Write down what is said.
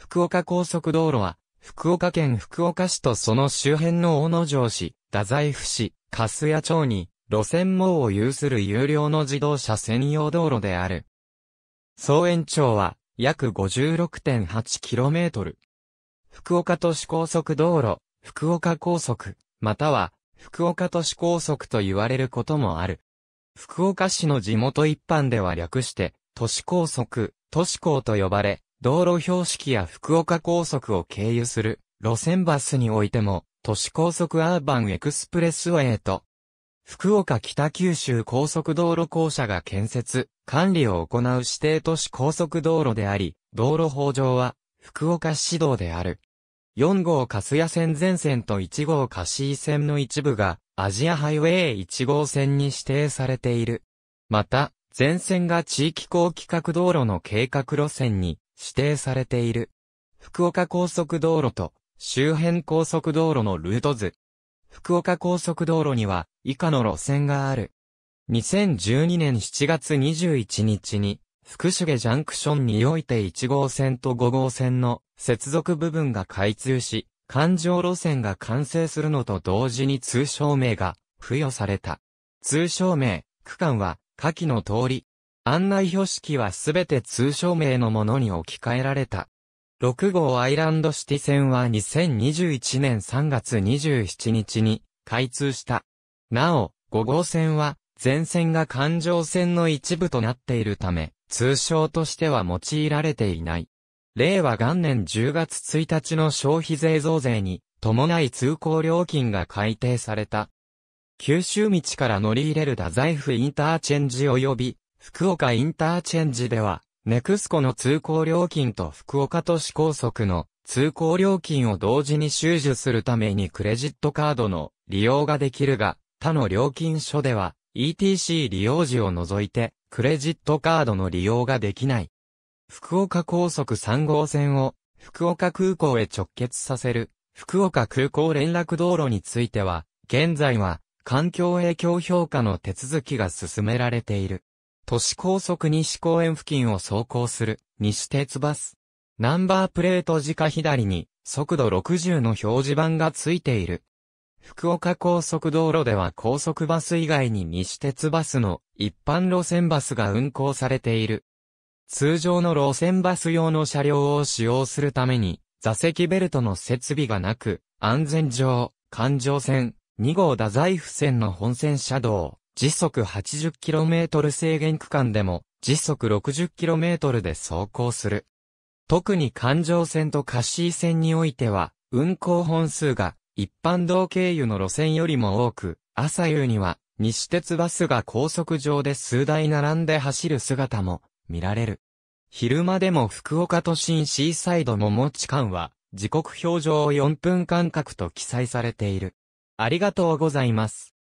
福岡高速道路は、福岡県福岡市とその周辺の大野城市、太宰府市、粕谷町に、路線網を有する有料の自動車専用道路である。総延長は、約 56.8km。福岡都市高速道路、福岡高速、または、福岡都市高速と言われることもある。福岡市の地元一般では略して、都市高速、都市高と呼ばれ、道路標識や福岡高速を経由する路線バスにおいても、都市高速アーバンエクスプレスウェイと、福岡北九州高速道路公社が建設、管理を行う指定都市高速道路であり、道路法上は、福岡市道である。4号粕谷線全線と1号貸井線の一部が、アジアハイウェイ1号線に指定されている。また、全線が地域公規格道路の計画路線に指定されている。福岡高速道路と周辺高速道路のルート図。福岡高速道路には以下の路線がある。2012年7月21日に福重ジャンクションにおいて1号線と5号線の接続部分が開通し、環状路線が完成するのと同時に通称名が付与された。通称名、区間は下記の通り、案内標識はすべて通称名のものに置き換えられた。6号アイランドシティ線は2021年3月27日に開通した。なお、5号線は全線が環状線の一部となっているため、通称としては用いられていない。令和元年10月1日の消費税増税に伴い通行料金が改定された。九州道から乗り入れる太宰府インターチェンジ及び福岡インターチェンジでは、ネクスコの通行料金と福岡都市高速の通行料金を同時に収受するためにクレジットカードの利用ができるが、他の料金所では ETC 利用時を除いてクレジットカードの利用ができない。福岡高速3号線を福岡空港へ直結させる福岡空港連絡道路については、現在は環境影響評価の手続きが進められている。都市高速西公園付近を走行する西鉄バス。ナンバープレート直左に速度60の表示板がついている。福岡高速道路では高速バス以外に西鉄バスの一般路線バスが運行されている。通常の路線バス用の車両を使用するために座席ベルトの設備がなく安全上環状線2号太宰府線の本線車道時速 80km 制限区間でも時速 60km で走行する。特に環状線とカシー線においては、運行本数が一般道経由の路線よりも多く、朝夕には西鉄バスが高速上で数台並んで走る姿も見られる。昼間でも福岡都心シーサイド桃地間は時刻表上4分間隔と記載されている。ありがとうございます。